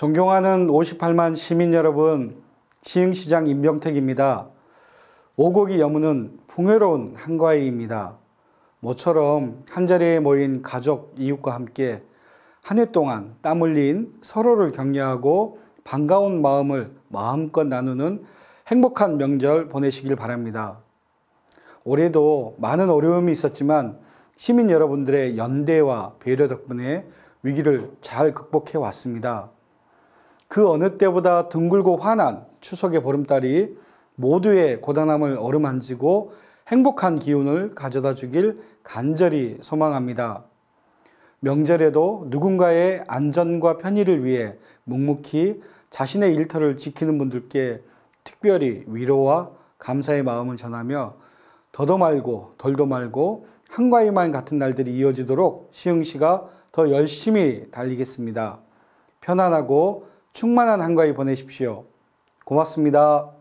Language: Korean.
존경하는 58만 시민 여러분, 시흥시장 임병택입니다. 오곡이 여무는 풍요로운 한과회입니다. 모처럼 한자리에 모인 가족, 이웃과 함께 한 해 동안 땀 흘린 서로를 격려하고 반가운 마음을 마음껏 나누는 행복한 명절 보내시길 바랍니다. 올해도 많은 어려움이 있었지만 시민 여러분들의 연대와 배려 덕분에 위기를 잘 극복해 왔습니다. 그 어느 때보다 둥글고 환한 추석의 보름달이 모두의 고단함을 어루만지고 행복한 기운을 가져다 주길 간절히 소망합니다. 명절에도 누군가의 안전과 편의를 위해 묵묵히 자신의 일터를 지키는 분들께 특별히 위로와 감사의 마음을 전하며 더도 말고 덜도 말고 한가위만 같은 날들이 이어지도록 시흥시가 더 열심히 달리겠습니다. 편안하고 충만한 한가위 보내십시오. 고맙습니다.